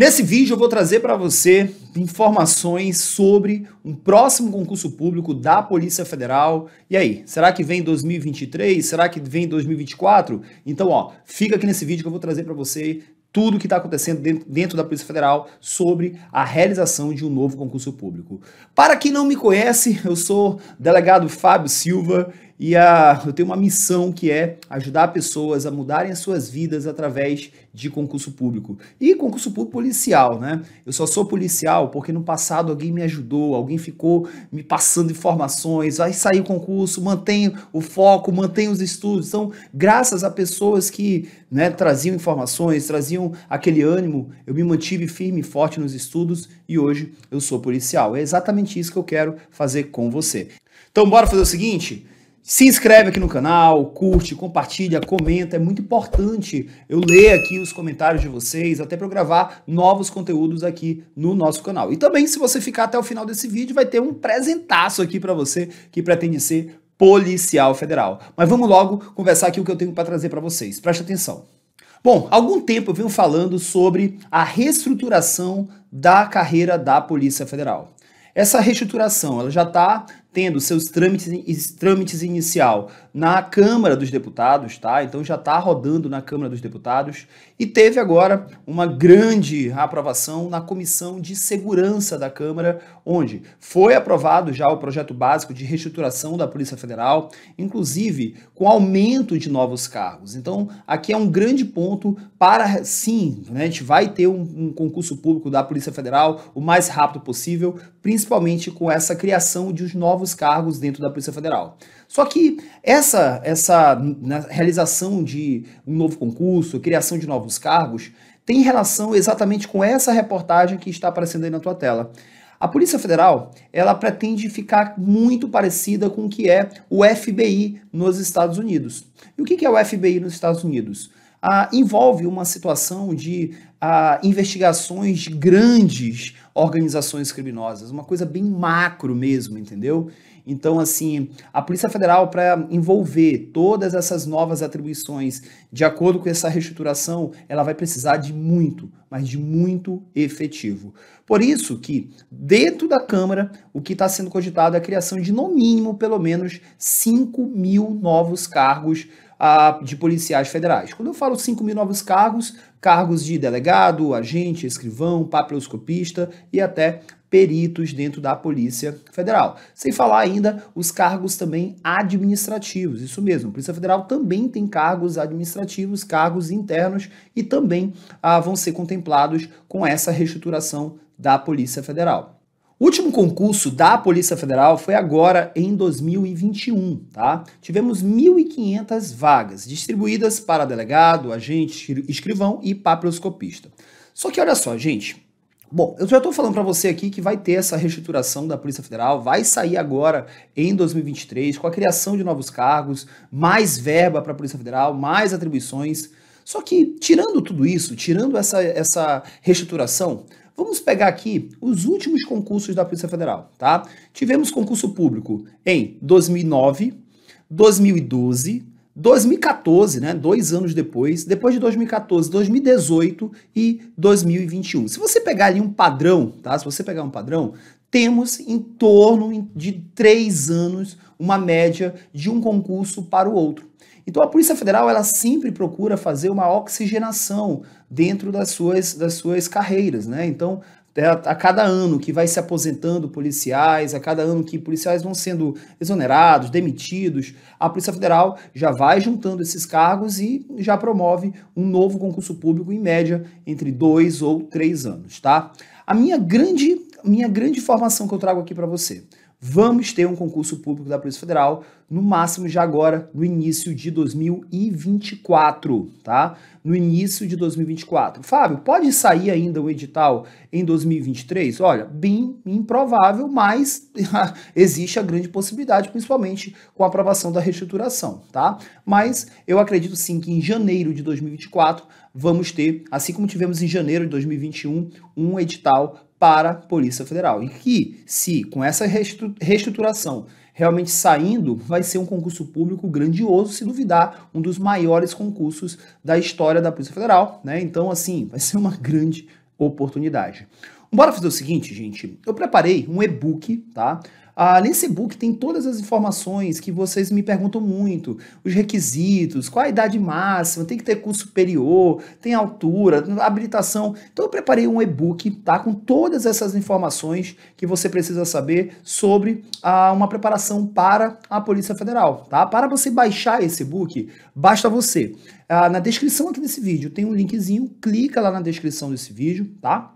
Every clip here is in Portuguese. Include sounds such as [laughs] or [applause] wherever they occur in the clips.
Nesse vídeo eu vou trazer para você informações sobre um próximo concurso público da Polícia Federal. E aí, será que vem em 2023? Será que vem em 2024? Então, ó, fica aqui nesse vídeo que eu vou trazer para você tudo o que está acontecendo dentro, dentro, da Polícia Federal sobre a realização de um novo concurso público. Para quem não me conhece, eu sou o delegado Fábio Silva e a, eu tenho uma missão que é ajudar pessoas a mudarem as suas vidas através de concurso público. E concurso público policial, né? Eu só sou policial porque no passado alguém me ajudou, alguém ficou me passando informações, vai sair o concurso, mantém o foco, mantém os estudos. Então, graças a pessoas que né, traziam informações, traziam aquele ânimo, eu me mantive firme e forte nos estudos e hoje eu sou policial. É exatamente isso que eu quero fazer com você. Então, bora fazer o seguinte? Se inscreve aqui no canal, curte, compartilha, comenta, é muito importante eu ler aqui os comentários de vocês, até para eu gravar novos conteúdos aqui no nosso canal. E também, se você ficar até o final desse vídeo, vai ter um presentaço aqui para você que pretende ser policial federal. Mas vamos logo conversar aqui o que eu tenho para trazer para vocês. Preste atenção. Bom, há algum tempo eu venho falando sobre a reestruturação da carreira da Polícia Federal. Essa reestruturação ela já está tendo seus trâmites, trâmites inicial na Câmara dos Deputados, tá? Então já está rodando na Câmara dos Deputados e teve agora uma grande aprovação na Comissão de Segurança da Câmara, onde foi aprovado já o projeto básico de reestruturação da Polícia Federal, inclusive com aumento de novos cargos. Então aqui é um grande ponto para sim, né, a gente vai ter um, um concurso público da Polícia Federal o mais rápido possível, principalmente com essa criação de os novos novos cargos dentro da Polícia Federal. Só que essa, essa realização de um novo concurso, criação de novos cargos, tem relação exatamente com essa reportagem que está aparecendo aí na tua tela. A Polícia Federal, ela pretende ficar muito parecida com o que é o FBI nos Estados Unidos. E o que é o FBI nos Estados Unidos? ah, envolve uma situação de ah, investigações de grandes organizações criminosas, uma coisa bem macro mesmo, entendeu? Então, assim, a Polícia Federal, para envolver todas essas novas atribuições de acordo com essa reestruturação, ela vai precisar de muito, mas de muito efetivo. Por isso que, dentro da Câmara, o que está sendo cogitado é a criação de, no mínimo, pelo menos 5 mil novos cargos de policiais federais. Quando eu falo 5 mil novos cargos, cargos de delegado, agente, escrivão, papiloscopista e até peritos dentro da Polícia Federal. Sem falar ainda os cargos também administrativos, isso mesmo. A Polícia Federal também tem cargos administrativos, cargos internos e também ah, vão ser contemplados com essa reestruturação da Polícia Federal. O último concurso da Polícia Federal foi agora em 2021, tá? Tivemos 1.500 vagas distribuídas para delegado, agente, escrivão e papiloscopista. Só que olha só, gente. Bom, eu já estou falando para você aqui que vai ter essa reestruturação da Polícia Federal, vai sair agora em 2023 com a criação de novos cargos, mais verba para a Polícia Federal, mais atribuições. Só que tirando tudo isso, tirando essa, essa reestruturação, Vamos pegar aqui os últimos concursos da Polícia Federal, tá? Tivemos concurso público em 2009, 2012, 2014, né? Dois anos depois, depois de 2014, 2018 e 2021. Se você pegar ali um padrão, tá? Se você pegar um padrão, temos em torno de três anos uma média de um concurso para o outro. Então a Polícia Federal ela sempre procura fazer uma oxigenação dentro das suas, das suas carreiras, né? Então é, a cada ano que vai se aposentando policiais, a cada ano que policiais vão sendo exonerados, demitidos, a Polícia Federal já vai juntando esses cargos e já promove um novo concurso público em média entre dois ou três anos, tá? A minha grande minha grande informação que eu trago aqui para você. Vamos ter um concurso público da Polícia Federal, no máximo já agora, no início de 2024, tá? No início de 2024. Fábio, pode sair ainda o edital em 2023? Olha, bem improvável, mas [laughs] existe a grande possibilidade, principalmente com a aprovação da reestruturação, tá? Mas eu acredito sim que em janeiro de 2024 vamos ter, assim como tivemos em janeiro de 2021, um edital para a Polícia Federal. E que, se com essa reestruturação realmente saindo, vai ser um concurso público grandioso, se duvidar, um dos maiores concursos da história da Polícia Federal. Né? Então, assim, vai ser uma grande oportunidade. Bora fazer o seguinte, gente. Eu preparei um e-book, tá? Ah, nesse e-book tem todas as informações que vocês me perguntam muito, os requisitos, qual a idade máxima, tem que ter curso superior, tem altura, habilitação. Então eu preparei um e-book, tá? Com todas essas informações que você precisa saber sobre ah, uma preparação para a Polícia Federal, tá? Para você baixar esse e-book, basta você. Ah, na descrição aqui desse vídeo tem um linkzinho, clica lá na descrição desse vídeo, tá?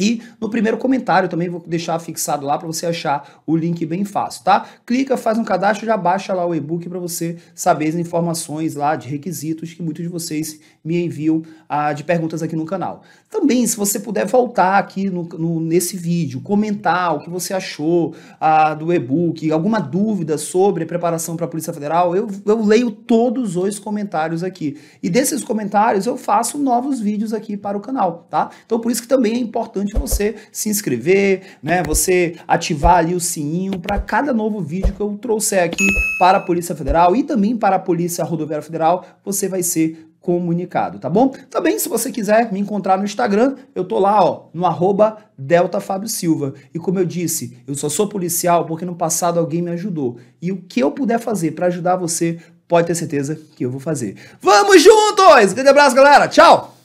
E no primeiro comentário também vou deixar fixado lá para você achar o link bem fácil, tá? Clica, faz um cadastro, já baixa lá o e-book para você saber as informações lá de requisitos que muitos de vocês me enviam ah, de perguntas aqui no canal. Também, se você puder voltar aqui no, no nesse vídeo, comentar o que você achou ah, do e-book, alguma dúvida sobre preparação para a Polícia Federal, eu, eu leio todos os comentários aqui. E desses comentários eu faço novos vídeos aqui para o canal, tá? Então por isso que também é importante importante é você se inscrever, né? Você ativar ali o sininho para cada novo vídeo que eu trouxer aqui para a Polícia Federal e também para a Polícia Rodoviária Federal, você vai ser comunicado, tá bom? Também, se você quiser me encontrar no Instagram, eu tô lá, ó, no arroba Delta Fábio Silva. E como eu disse, eu só sou policial porque no passado alguém me ajudou. E o que eu puder fazer para ajudar você, pode ter certeza que eu vou fazer. Vamos juntos! Grande abraço, galera! Tchau!